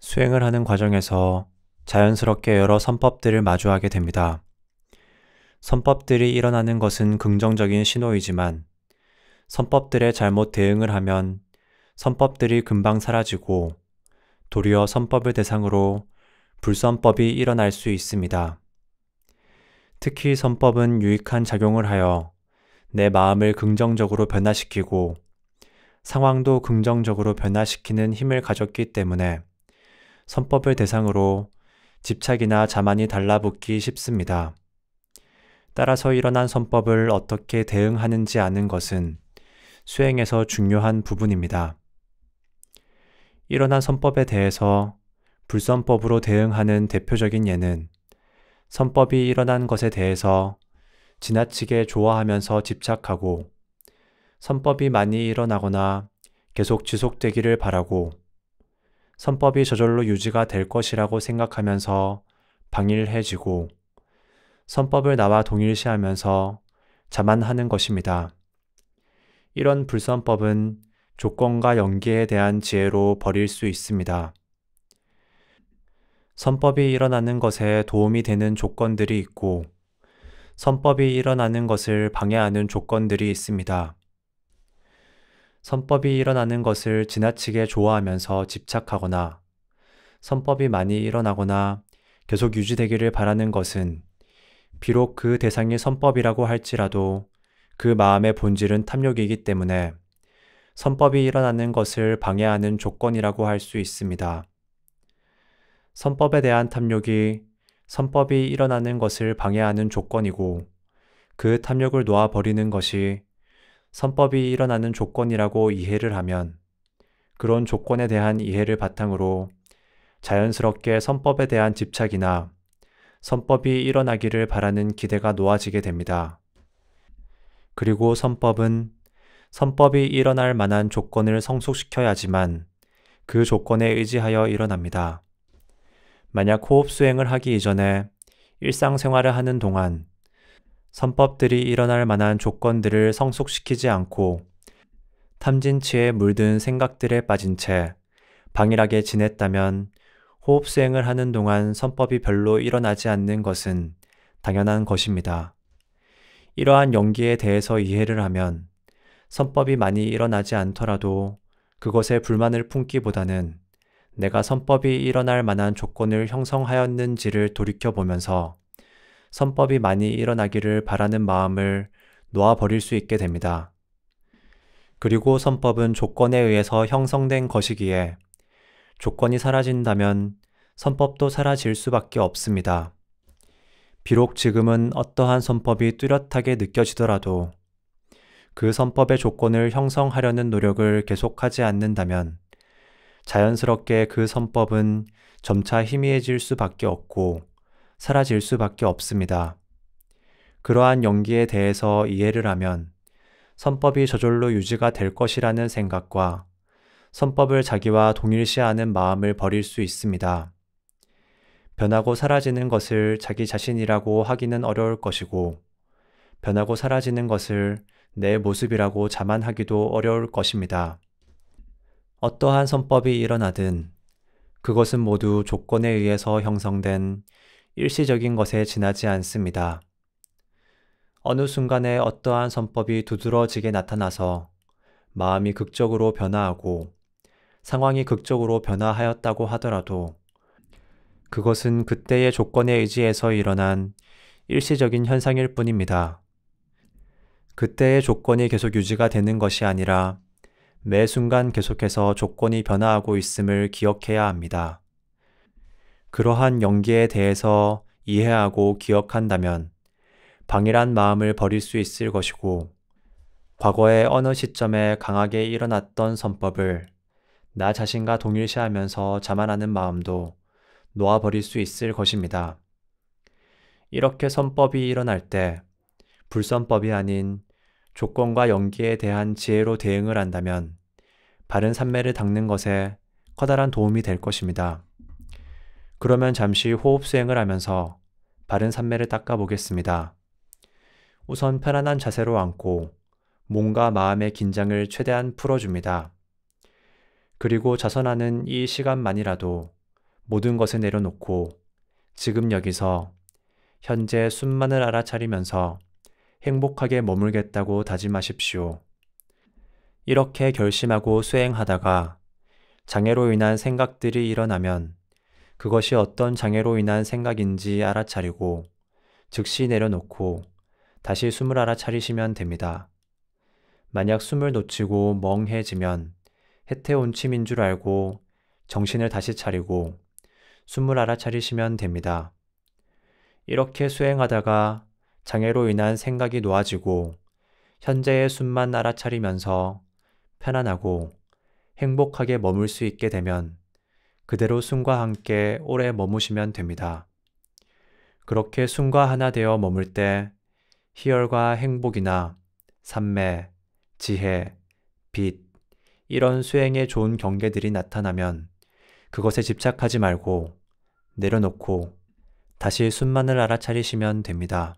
수행을 하는 과정에서 자연스럽게 여러 선법들을 마주하게 됩니다. 선법들이 일어나는 것은 긍정적인 신호이지만 선법들의 잘못 대응을 하면 선법들이 금방 사라지고 도리어 선법을 대상으로 불선법이 일어날 수 있습니다. 특히 선법은 유익한 작용을 하여 내 마음을 긍정적으로 변화시키고 상황도 긍정적으로 변화시키는 힘을 가졌기 때문에 선법을 대상으로 집착이나 자만이 달라붙기 쉽습니다. 따라서 일어난 선법을 어떻게 대응하는지 아는 것은 수행에서 중요한 부분입니다. 일어난 선법에 대해서 불선법으로 대응하는 대표적인 예는 선법이 일어난 것에 대해서 지나치게 좋아하면서 집착하고 선법이 많이 일어나거나 계속 지속되기를 바라고 선법이 저절로 유지가 될 것이라고 생각하면서 방일해지고 선법을 나와 동일시하면서 자만하는 것입니다. 이런 불선법은 조건과 연계에 대한 지혜로 버릴 수 있습니다. 선법이 일어나는 것에 도움이 되는 조건들이 있고 선법이 일어나는 것을 방해하는 조건들이 있습니다. 선법이 일어나는 것을 지나치게 좋아하면서 집착하거나 선법이 많이 일어나거나 계속 유지되기를 바라는 것은 비록 그 대상이 선법이라고 할지라도 그 마음의 본질은 탐욕이기 때문에 선법이 일어나는 것을 방해하는 조건이라고 할 수 있습니다. 선법에 대한 탐욕이 선법이 일어나는 것을 방해하는 조건이고 그 탐욕을 놓아버리는 것이 선법이 일어나는 조건이라고 이해를 하면 그런 조건에 대한 이해를 바탕으로 자연스럽게 선법에 대한 집착이나 선법이 일어나기를 바라는 기대가 놓아지게 됩니다. 그리고 선법은 선법이 일어날 만한 조건을 성숙시켜야지만 그 조건에 의지하여 일어납니다. 만약 호흡 수행을 하기 이전에 일상생활을 하는 동안 선법들이 일어날 만한 조건들을 성숙시키지 않고 탐진치에 물든 생각들에 빠진 채 방일하게 지냈다면 호흡 수행을 하는 동안 선법이 별로 일어나지 않는 것은 당연한 것입니다. 이러한 연기에 대해서 이해를 하면 선법이 많이 일어나지 않더라도 그것에 불만을 품기보다는 내가 선법이 일어날 만한 조건을 형성하였는지를 돌이켜보면서 선법이 많이 일어나기를 바라는 마음을 놓아버릴 수 있게 됩니다. 그리고 선법은 조건에 의해서 형성된 것이기에 조건이 사라진다면 선법도 사라질 수밖에 없습니다. 비록 지금은 어떠한 선법이 뚜렷하게 느껴지더라도 그 선법의 조건을 형성하려는 노력을 계속하지 않는다면 자연스럽게 그 선법은 점차 희미해질 수밖에 없고 사라질 수밖에 없습니다. 그러한 연기에 대해서 이해를 하면 선법이 저절로 유지가 될 것이라는 생각과 선법을 자기와 동일시하는 마음을 버릴 수 있습니다. 변하고 사라지는 것을 자기 자신이라고 하기는 어려울 것이고, 변하고 사라지는 것을 내 모습이라고 자만하기도 어려울 것입니다. 어떠한 선법이 일어나든 그것은 모두 조건에 의해서 형성된 일시적인 것에 지나지 않습니다. 어느 순간에 어떠한 선법이 두드러지게 나타나서 마음이 극적으로 변화하고 상황이 극적으로 변화하였다고 하더라도 그것은 그때의 조건에 의지해서 일어난 일시적인 현상일 뿐입니다. 그때의 조건이 계속 유지가 되는 것이 아니라 매 순간 계속해서 조건이 변화하고 있음을 기억해야 합니다. 그러한 연기에 대해서 이해하고 기억한다면 방일한 마음을 버릴 수 있을 것이고 과거의 어느 시점에 강하게 일어났던 선법을 나 자신과 동일시하면서 자만하는 마음도 놓아버릴 수 있을 것입니다. 이렇게 선법이 일어날 때 불선법이 아닌 조건과 연기에 대한 지혜로 대응을 한다면 바른 산매를 닦는 것에 커다란 도움이 될 것입니다. 그러면 잠시 호흡 수행을 하면서 바른 산매를 닦아 보겠습니다. 우선 편안한 자세로 앉고 몸과 마음의 긴장을 최대한 풀어줍니다. 그리고 자선하는 이 시간만이라도 모든 것을 내려놓고 지금 여기서 현재 숨만을 알아차리면서 행복하게 머물겠다고 다짐하십시오. 이렇게 결심하고 수행하다가 장애로 인한 생각들이 일어나면 그것이 어떤 장애로 인한 생각인지 알아차리고 즉시 내려놓고 다시 숨을 알아차리시면 됩니다. 만약 숨을 놓치고 멍해지면 해태온침인 줄 알고 정신을 다시 차리고 숨을 알아차리시면 됩니다. 이렇게 수행하다가 장애로 인한 생각이 놓아지고 현재의 숨만 알아차리면서 편안하고 행복하게 머물 수 있게 되면 그대로 순과 함께 오래 머무시면 됩니다. 그렇게 순과 하나 되어 머물 때 희열과 행복이나 삼매, 지혜, 빛, 이런 수행에 좋은 경계들이 나타나면 그것에 집착하지 말고 내려놓고 다시 순만을 알아차리시면 됩니다.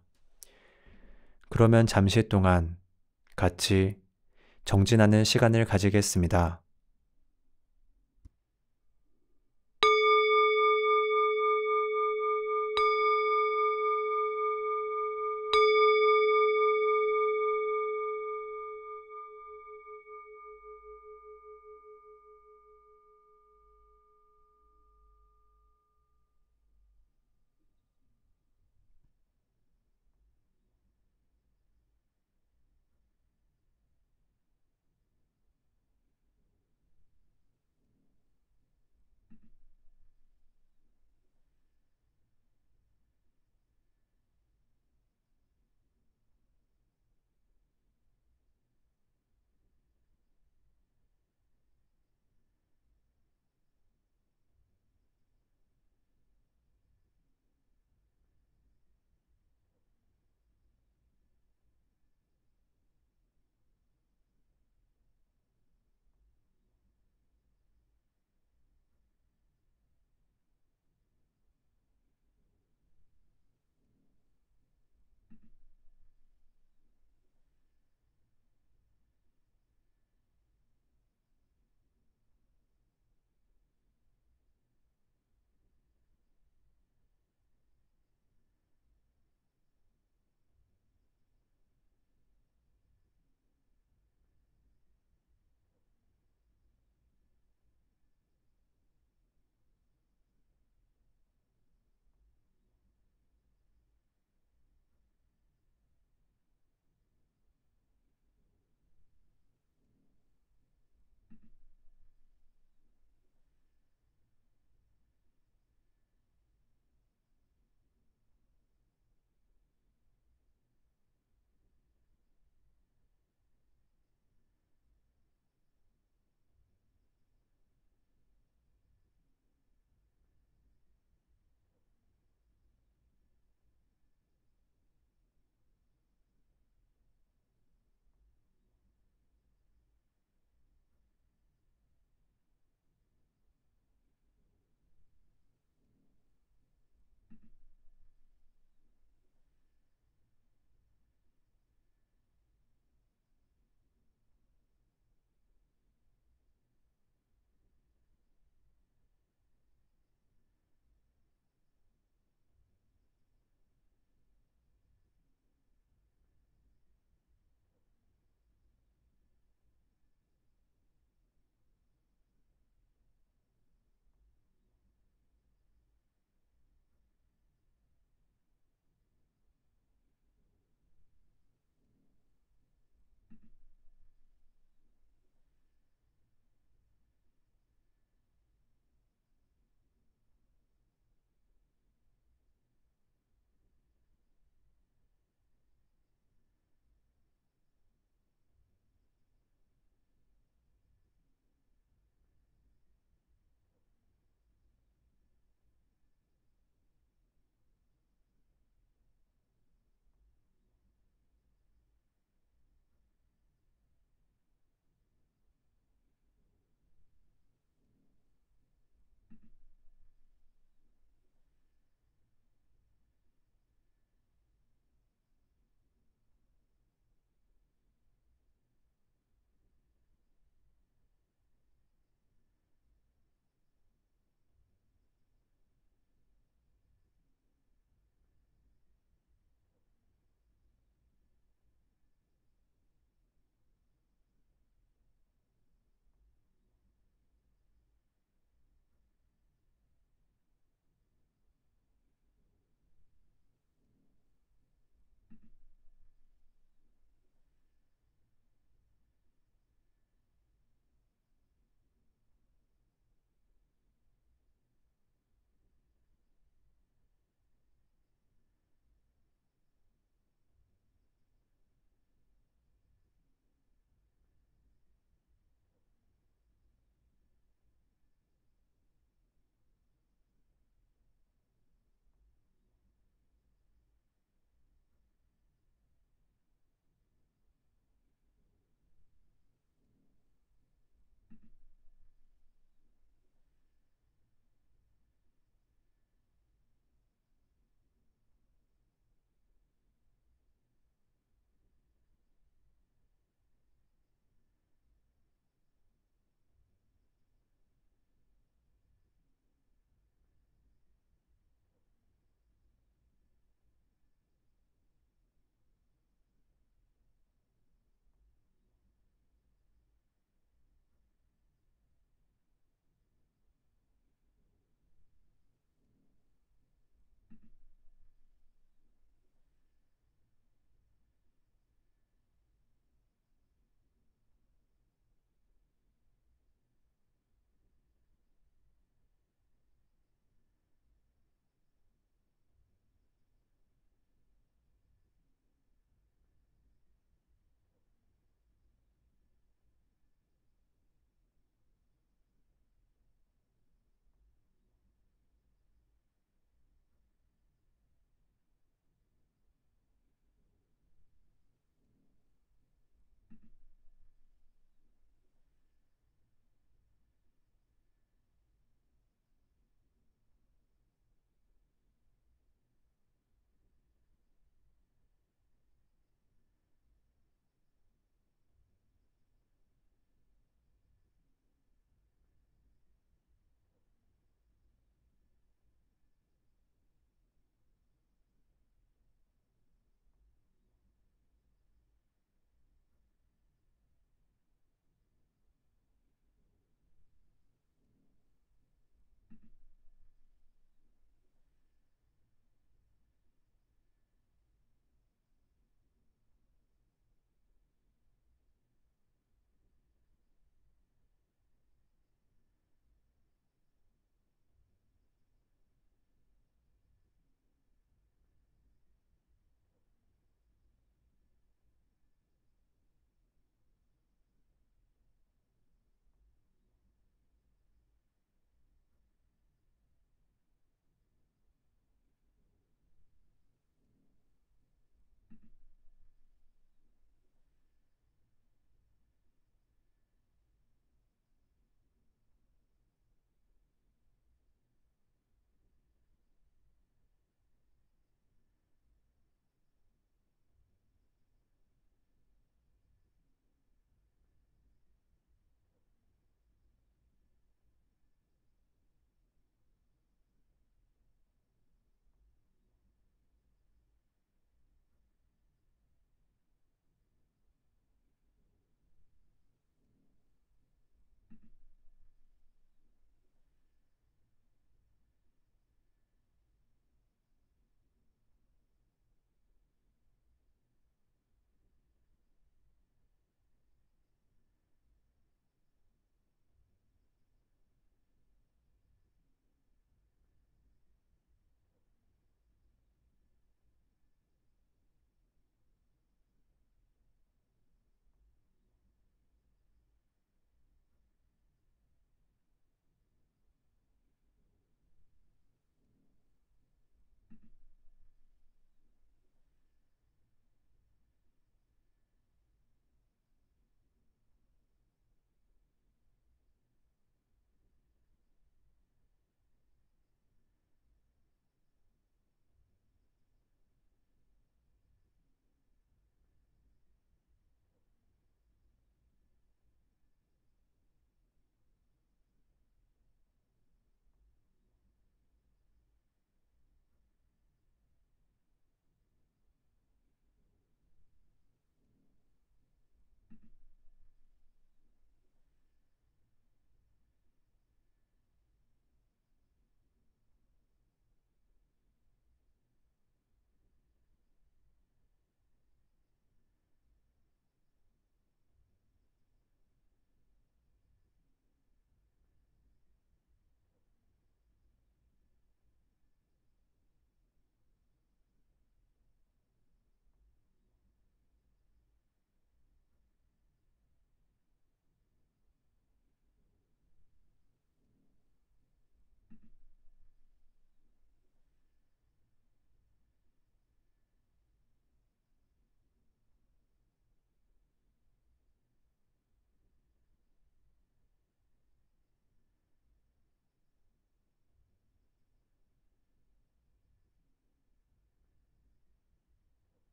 그러면 잠시 동안 같이 정진하는 시간을 가지겠습니다.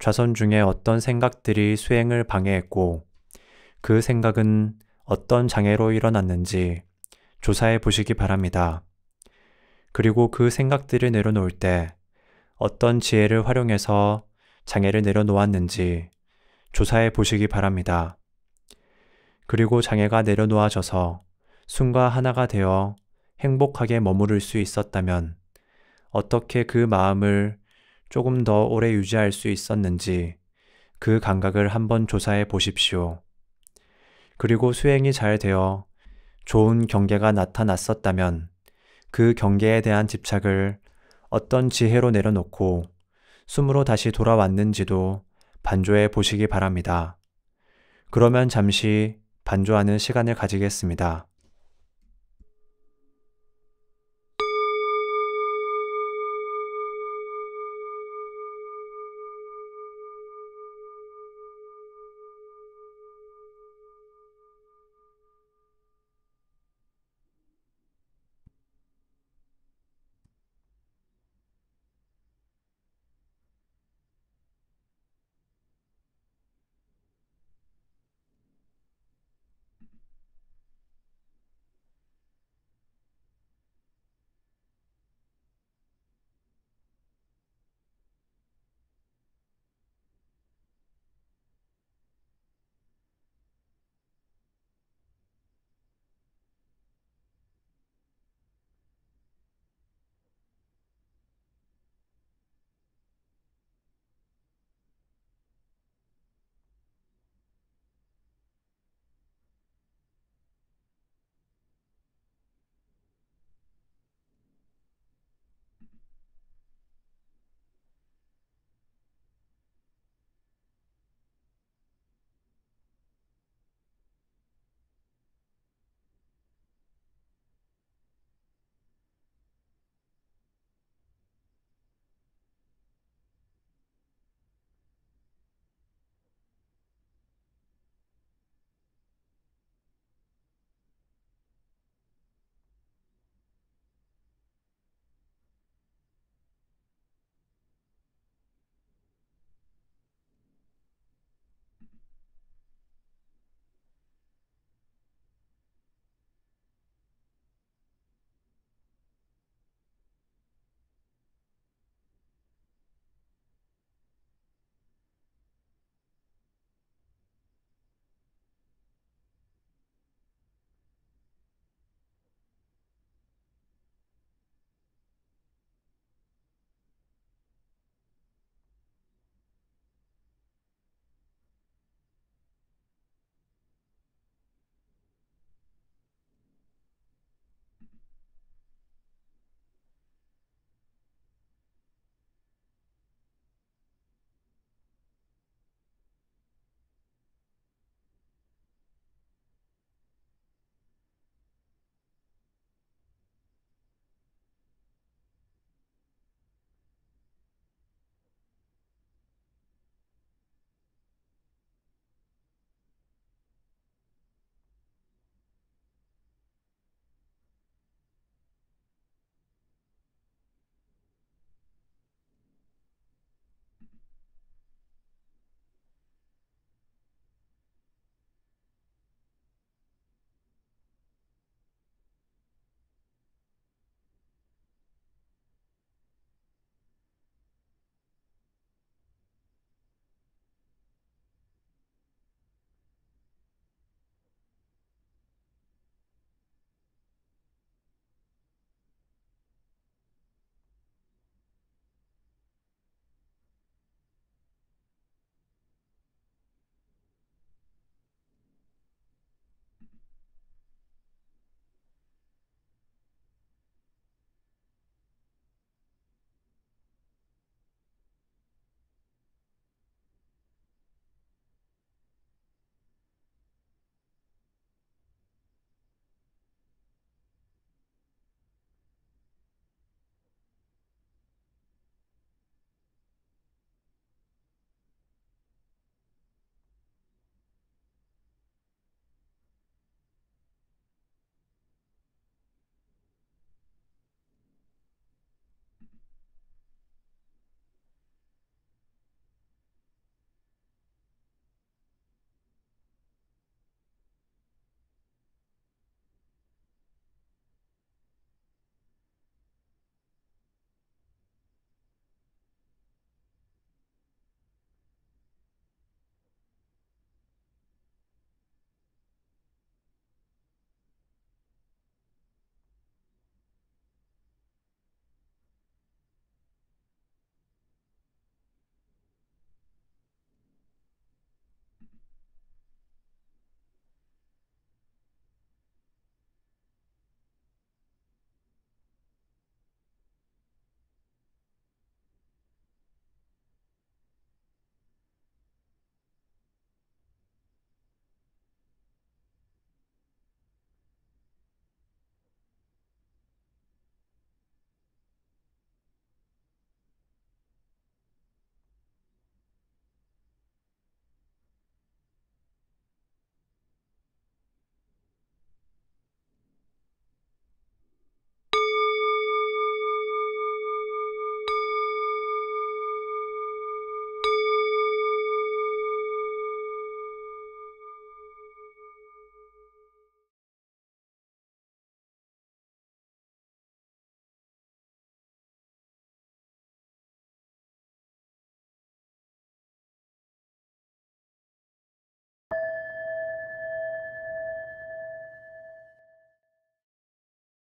좌선 중에 어떤 생각들이 수행을 방해했고 그 생각은 어떤 장애로 일어났는지 조사해 보시기 바랍니다. 그리고 그 생각들을 내려놓을 때 어떤 지혜를 활용해서 장애를 내려놓았는지 조사해 보시기 바랍니다. 그리고 장애가 내려놓아져서 순과 하나가 되어 행복하게 머무를 수 있었다면 어떻게 그 마음을 조금 더 오래 유지할 수 있었는지 그 감각을 한번 조사해 보십시오. 그리고 수행이 잘 되어 좋은 경계가 나타났었다면 그 경계에 대한 집착을 어떤 지혜로 내려놓고 숨으로 다시 돌아왔는지도 반조해 보시기 바랍니다. 그러면 잠시 반조하는 시간을 가지겠습니다.